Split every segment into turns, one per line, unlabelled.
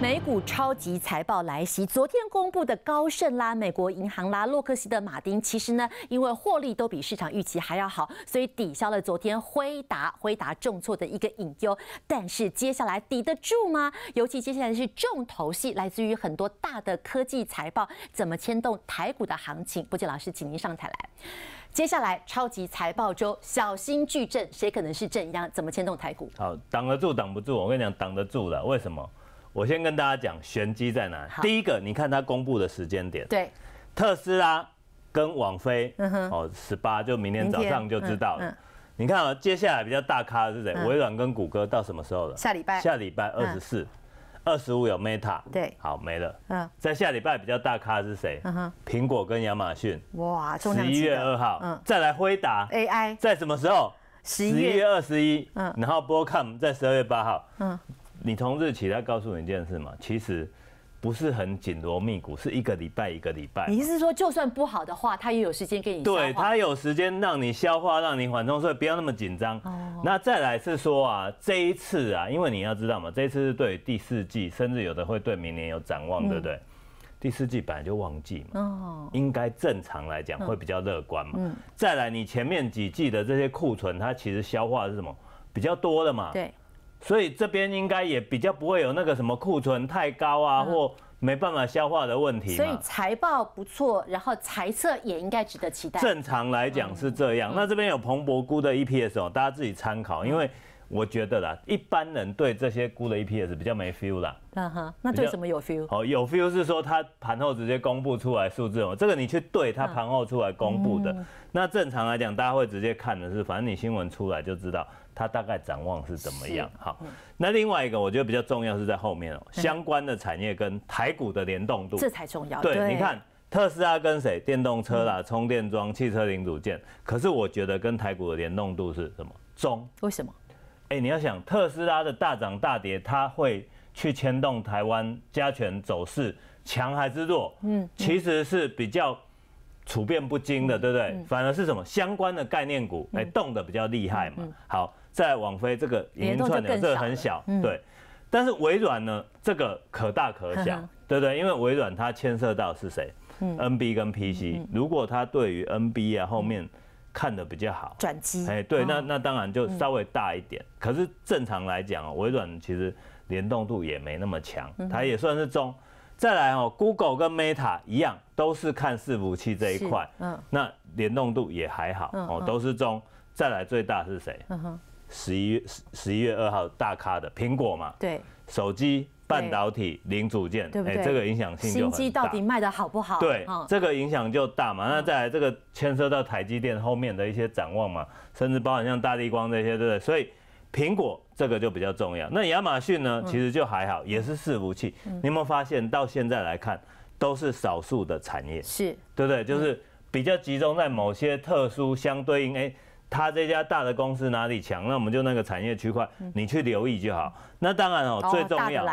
美股超级财报来袭，昨天公布的高盛啦、美国银行啦、洛克希德马丁，其实呢，因为获利都比市场预期还要好，所以抵消了昨天辉达辉达重挫的一个隐忧。但是接下来抵得住吗？尤其接下来是重头戏，来自于很多大的科技财报，怎么牵动台股的行情？不杰老师，请您上台来。接下来超级财报周，小心巨震，谁可能是震央？怎么牵动台股？
好，挡得住，挡不住。我跟你讲，挡得住了，为什么？我先跟大家讲玄机在哪？第一个，你看它公布的时间点。对，特斯拉跟网飞，嗯哼，哦，十八就明天早上就知道了。你看啊，接下来比较大咖的是谁？微软跟谷歌到什么时候了？下礼拜。下礼拜二十四、二十五有 Meta。对，好，没了。嗯，在下礼拜比较大咖是谁？嗯哼，苹果跟亚马逊。
哇，十一月二
号，再来回答 AI 在什么时候？十一月二十一。嗯，然后 b o c o m 在十二月八号。嗯。你从日期，他告诉你一件事嘛，其实不是很紧锣密鼓，是一个礼拜一个礼拜。你是
说，就算不好的话，他也有时间给你对，
他有时间让你消化，让你缓冲，所以不要那么紧张。哦。那再来是说啊，这一次啊，因为你要知道嘛，这一次是对第四季，甚至有的会对明年有展望，对不对？第四季本来就旺季嘛，哦。应该正常来讲会比较乐观嘛。嗯。再来，你前面几季的这些库存，它其实消化是什么？比较多的嘛。对。所以这边应该也比较不会有那个什么库存太高啊或没办法消化的问题。所以
财报不错，然后财测也应该值得期待。正
常来讲是这样。那这边有彭博估的 EPS 哦，大家自己参考，因为我觉得啦，一般人对这些估的 EPS 比较没 feel 啦。
那哈，那对什么有 feel？
好，有 feel 是说它盘后直接公布出来数字哦，这个你去对它盘后出来公布的。那正常来讲，大家会直接看的是，反正你新闻出来就知道。它大概展望是怎么样？好，那另外一个我觉得比较重要是在后面哦，相关的产业跟台股的联动度，这才
重要。对，你看
特斯拉跟谁？电动车啦、充电桩、汽车零组件。可是我觉得跟台股的联动度是什么？中。为什么？哎，你要想特斯拉的大涨大跌，它会去牵动台湾加权走势强还是弱？嗯，其实是比较处变不惊的，对不对？反而是什么相关的概念股，哎，动的比较厉害嘛。好。在网飞这个云串的这很小，对。但是微软呢，这个可大可小，对不对？因为微软它牵涉到是谁？嗯，NB 跟 PC。如果它对于 NB 啊后面看的比较好，转机，哎，对。那那当然就稍微大一点。可是正常来讲啊，微软其实联动度也没那么强，它也算是中。再来哦，Google 跟 Meta 一样，都是看伺服器这一块，嗯，那联动度也还好，哦，都是中。再来最大是谁？嗯哼。十一月十十一月二号，大咖的苹果嘛，对，手机、半导体、零组件，对不对？这个影响性就机
到底卖的好不好？对，这
个影响就大嘛。那再来这个牵涉到台积电后面的一些展望嘛，甚至包含像大地光这些，对不对？所以苹果这个就比较重要。那亚马逊呢，其实就还好，也是伺服器。你有发现到现在来看，都是少数的产业，是，对不对？就是比较集中在某些特殊相对应哎。他这家大的公司哪里强？那我们就那个产业区块，你去留意就好。那当然哦，最重要，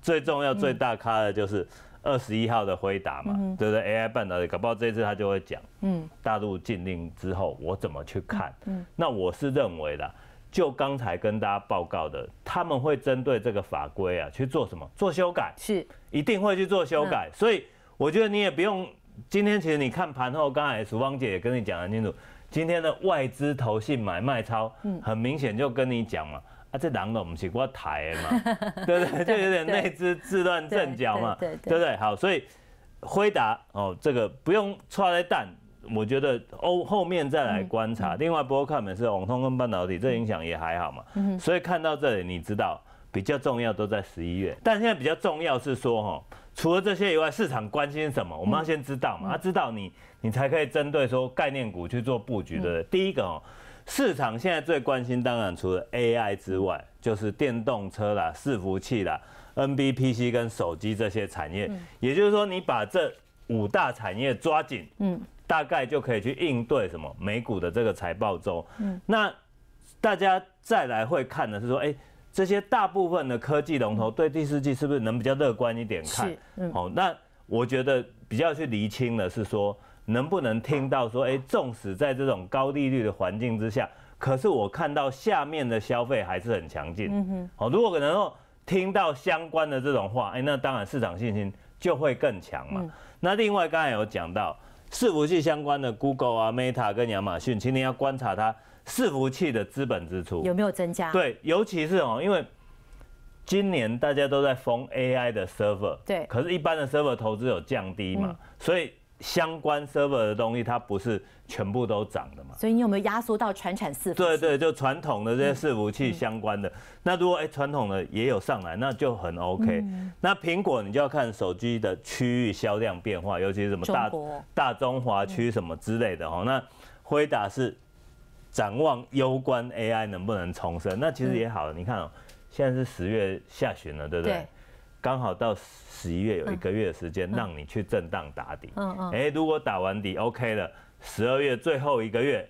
最重要，最大咖的就是二十一号的回答嘛，对不对？AI 半导体，搞不好这次他就会讲。嗯，大陆禁令之后，我怎么去看？嗯，那我是认为的，就刚才跟大家报告的，他们会针对这个法规啊去做什么？做修改是，一定会去做修改。所以我觉得你也不用，今天其实你看盘后，刚才淑芳姐也跟你讲得很清楚。今天的外资投信买卖超，很明显就跟你讲嘛，啊这狼都唔是我抬的嘛，对不对？就有点内资自乱阵脚嘛，对不对？好，所以回答哦，这个不用抓咧蛋，我觉得后后面再来观察。另外，波看的是网通跟半导体，这影响也还好嘛。所以看到这里，你知道比较重要都在十一月，但现在比较重要是说哈。除了这些以外，市场关心什么？我们要先知道嘛，知道你你才可以针对说概念股去做布局，的。不第一个哦，市场现在最关心，当然除了 AI 之外，就是电动车啦、伺服器啦、NBPC 跟手机这些产业。也就是说，你把这五大产业抓紧，嗯，大概就可以去应对什么美股的这个财报周。嗯，那大家再来会看的是说，哎。这些大部分的科技龙头对第四季是不是能比较乐观一点看？是。哦，那我觉得比较去厘清的是说能不能听到说，哎，纵使在这种高利率的环境之下，可是我看到下面的消费还是很强劲。嗯哼。哦，如果能够听到相关的这种话，哎，那当然市场信心就会更强嘛。那另外刚才有讲到伺服器相关的 Google 啊、Meta 跟亚马逊，请你要观察它。伺服器的资本支出有没
有增加？对，
尤其是哦，因为今年大家都在封 AI 的 server，对。可是，一般的 server 投资有降低嘛？所以相关 server 的东西，它不是全部都涨的
嘛？所以你有没有压缩到全产四？对
对，就传统的这些伺服器相关的。那如果哎传统的也有上来，那就很 OK。那苹果你就要看手机的区域销量变化，尤其是什么大大中华区什么之类的哦。那辉达是。展望攸关 AI 能不能重生，那其实也好，你看哦，现在是十月下旬了，对不对？刚好到十一月有一个月的时间让你去震荡打底。嗯嗯，哎，如果打完底 OK 了，十二月最后一个月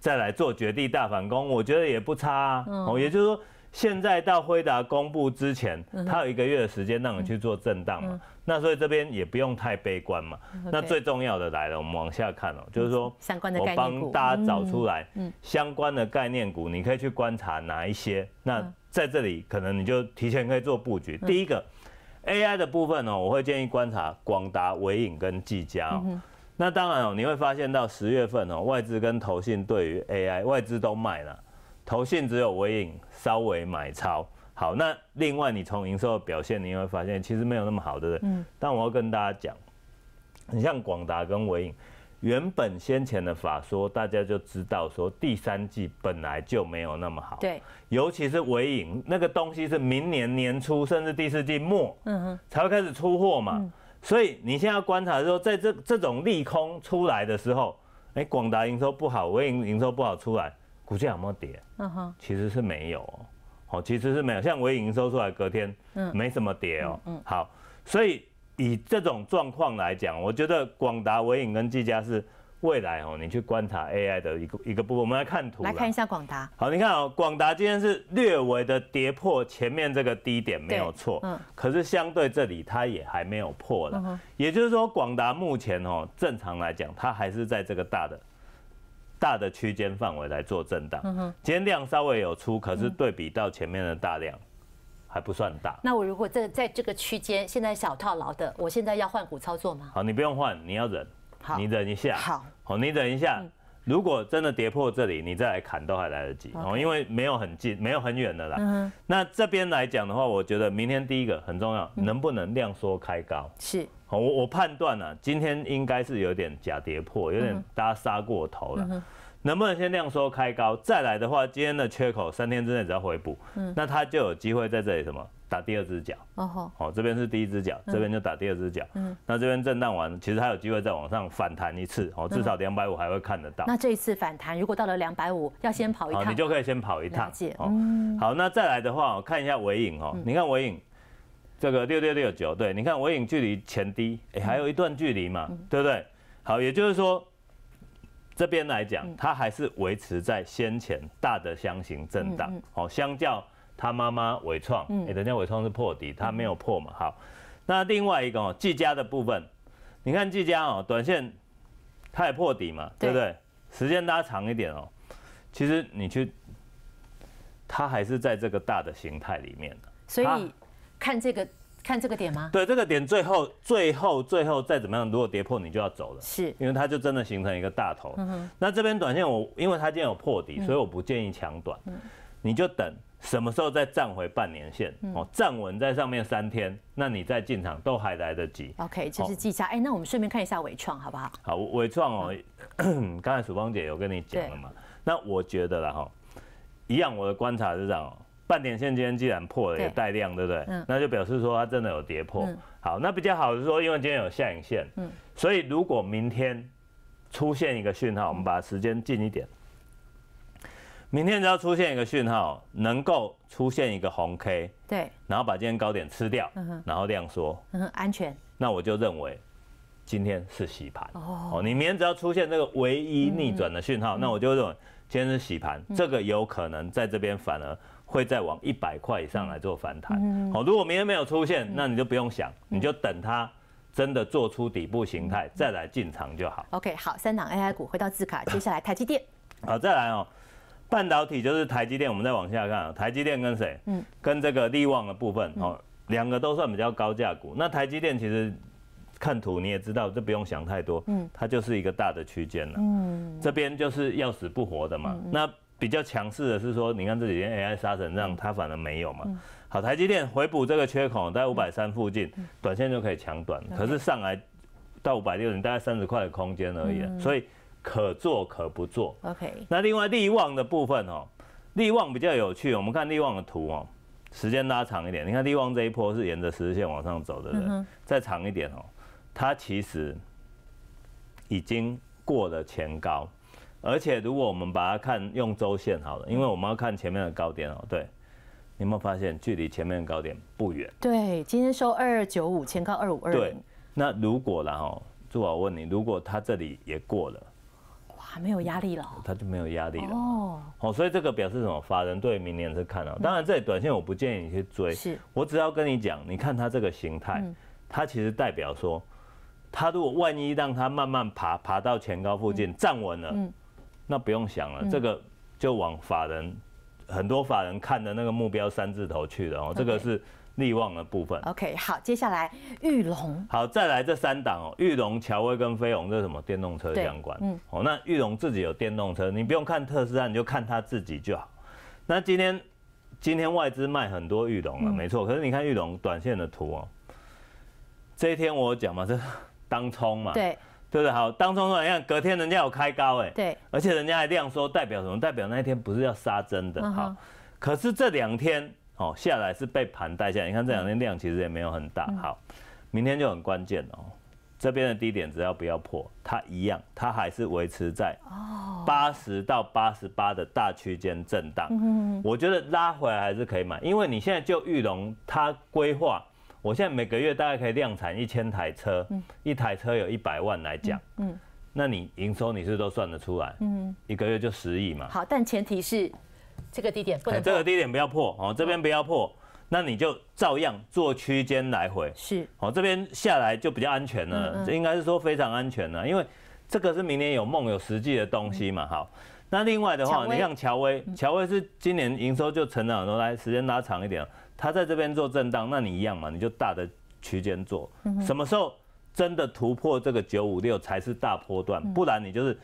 再来做绝地大反攻，我觉得也不差啊。哦，也就是说，现在到辉达公布之前，它有一个月的时间让你去做震荡嘛。那所以这边也不用太悲观嘛。那最重要的来了，我们往下看哦，就是说，相关的概念股，我帮大家找出来，相关的概念股，你可以去观察哪一些。那在这里可能你就提前可以做布局。第一个，AI 的部分呢，我会建议观察广达、伟影跟技嘉。那当然哦，你会发现到十月份哦，外资跟投信对于 AI，外资都卖了，投信只有微影稍微买超。好，那另外你从营收的表现，你会发现其实没有那么好对对？嗯。但我要跟大家讲，你像广达跟伟影，原本先前的法说，大家就知道说第三季本来就没有那么好。对。尤其是伟影那个东西是明年年初，甚至第四季末，嗯哼，才会开始出货嘛。所以你现在观察说，在这这种利空出来的时候，哎，广达营收不好，伟影营收不好出来，股价有没有跌？嗯哼，其实是没有。哦，其实是没有，像微影收出来隔天，嗯，没什么跌哦，嗯，好，所以以这种状况来讲，我觉得广达微影跟技嘉是未来哦，你去观察 AI 的一个一个部分，我们来看图，来看一下广达。好，你看哦，广达今天是略微的跌破前面这个低点没有错，嗯，可是相对这里它也还没有破了，也就是说广达目前哦，正常来讲它还是在这个大的。大的区间范围来做震荡，嗯哼，今天量稍微有出，可是对比到前面的大量还不算大。
那我如果在在这个区间现在小套牢的，我现在要换股操作吗？
好，你不用换，你要忍，好，你忍一下。好，好，你忍一下。如果真的跌破这里，你再来砍都还来得及。哦，因为没有很近，没有很远的啦。嗯那这边来讲的话，我觉得明天第一个很重要，能不能量缩开高？是。我我判断呢，今天应该是有点假跌破，有点大家杀过头了，能不能先量缩开高再来的话，今天的缺口三天之内只要回补，嗯，那它就有机会在这里什么打第二只脚，哦吼，哦这边是第一只脚，这边就打第二只脚，嗯，那这边震荡完，其实它有机会再往上反弹一次，哦，至少两百五还会看得到。那这
一次反弹如果到了两百五，要先跑一趟，你就
可以先跑一趟，嗯、哦。好，那再来的话，我看一下尾影哦，你看尾影。这个六六六九，对你看尾影距离前低，哎，还有一段距离嘛，对不对？好，也就是说，这边来讲，它还是维持在先前大的箱型震荡。好，相较它妈妈伟创，哎，人家伟创是破底，它没有破嘛。好，那另外一个哦，技嘉的部分，你看技嘉哦，短线太破底嘛，对不对？时间拉长一点哦，其实你去，它还是在这个大的形态里面的。
所以。看这个，看这个点吗？
对，这个点最后、最后、最后再怎么样，如果跌破你就要走了，是因为它就真的形成一个大头。嗯哼。那这边短线我，因为它今天有破底，所以我不建议抢短。嗯。你就等什么时候再站回半年线哦，站稳在上面三天，那你再进场都还来得及。
OK，这是记下。哎，那我们顺便看一下伟创好不好？
好，伟创哦，刚才曙光姐有跟你讲了嘛。那我觉得啦哈，一样我的观察是这样。半点线今天既然破了，也带量，对不对？那就表示说它真的有跌破。好，那比较好的是说，因为今天有下影线，嗯，所以如果明天出现一个讯号，我们把时间近一点，明天只要出现一个讯号，能够出现一个红 K，对，然后把今天高点吃掉，然后这样说，
嗯安全。
那我就认为今天是洗盘。哦，你明天只要出现这个唯一逆转的讯号，那我就认为今天是洗盘，这个有可能在这边反而。会再往一百块以上来做反弹，好，如果明天没有出现，那你就不用想，你就等它真的做出底部形态再来进场就好。
OK，好，三档 AI 股回到字卡，接下来台积电，
好，再来哦，半导体就是台积电，我们再往下看，台积电跟谁？嗯，跟这个利旺的部分哦，两个都算比较高价股。那台积电其实看图你也知道，这不用想太多，嗯，它就是一个大的区间了，嗯，这边就是要死不活的嘛，那。比较强势的是说，你看这几天 AI 杀神这样，它反而没有嘛。好，台积电回补这个缺口在五百三附近，短线就可以抢短。可是上来到五百六，你大概三十块的空间而已，所以可做可不做。OK。那另外利旺的部分哦，利旺比较有趣，我们看利旺的图哦，时间拉长一点，你看利旺这一波是沿着十字线往上走的，再长一点哦，它其实已经过了前高。而且如果我们把它看用周线好了，因为我们要看前面的高点哦。对，你有没有发现距离前面的高点不远？
对，今天收二二九五前高二五二对，
那如果然后朱宝问你，如果它这里也过了，
哇，没有压力了，
它就没有压力了哦。好，所以这个表示什么？法人对明年是看到。当然这里短线我不建议你去追，是我只要跟你讲，你看它这个形态，它其实代表说，它如果万一让它慢慢爬，爬到前高附近站稳了，嗯。那不用想了，这个就往法人，很多法人看的那个目标三字头去的哦，这个是利望的部分。
OK，好，接下来玉龙。
好，再来这三档哦，玉龙、乔威跟飞龙，这什么电动车相关？嗯，哦，那玉龙自己有电动车，你不用看特斯拉，你就看他自己就好。那今天今天外资卖很多玉龙了，没错。可是你看玉龙短线的图哦，这一天我讲嘛，这当冲嘛。对。对的，好，当中你看隔天人家有开高，哎，对，而且人家还亮样说，代表什么？代表那一天不是要杀真的，好。可是这两天哦下来是被盘带下来，你看这两天量其实也没有很大，好。明天就很关键哦。这边的低点只要不要破，它一样，它还是维持在八十到八十八的大区间震荡。我觉得拉回来还是可以买，因为你现在就玉龙，它规划。我现在每个月大概可以量产一千台车，一台车有一百万来讲，嗯，那你营收你是都算得出来，嗯，一个月就十亿嘛。
好，但前提是这个低点不能，这个
低点不要破哦，这边不要破，那你就照样做区间来回，是，哦这边下来就比较安全了，应该是说非常安全了，因为这个是明年有梦有实际的东西嘛。好，那另外的话，你像乔威，乔威是今年营收就成长很多，来时间拉长一点。它在这边做震荡，那你一样嘛，你就大的区间做。什么时候真的突破这个九五六才是大波段，不然你就是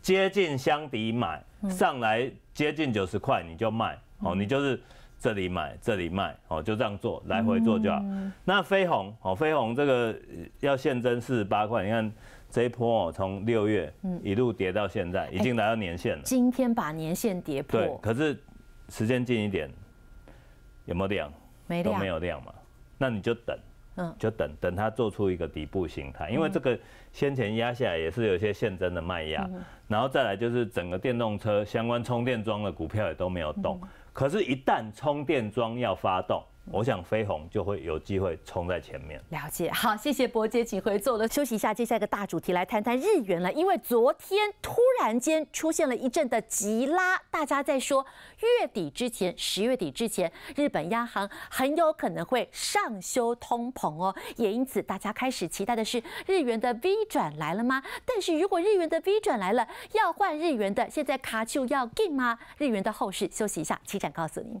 接近箱底买，上来接近九十块你就卖。哦，你就是这里买，这里卖，哦，就这样做，来回做就好。那飞鸿，哦，飞鸿这个要现增四十八块，你看这波哦，从六月一路跌到现在，已经来到年限了。今
天把年限跌破，对，
可是时间近一点。有没有亮？没亮都没有亮嘛，那你就等，嗯，就等等它做出一个底部形态，因为这个先前压下来也是有些现真的卖压，然后再来就是整个电动车相关充电桩的股票也都没有动，可是，一旦充电桩要发动。我想飞鸿就会有机会冲在前面。
了解，好，谢谢伯杰，请回座，了。休息一下，接下一个大主题来谈谈日元了。因为昨天突然间出现了一阵的急拉，大家在说月底之前，十月底之前，日本央行很有可能会上修通膨哦，也因此大家开始期待的是日元的 V 转来了吗？但是如果日元的 V 转来了，要换日元的，现在卡丘要进吗？日元的后市，休息一下，齐展告诉您。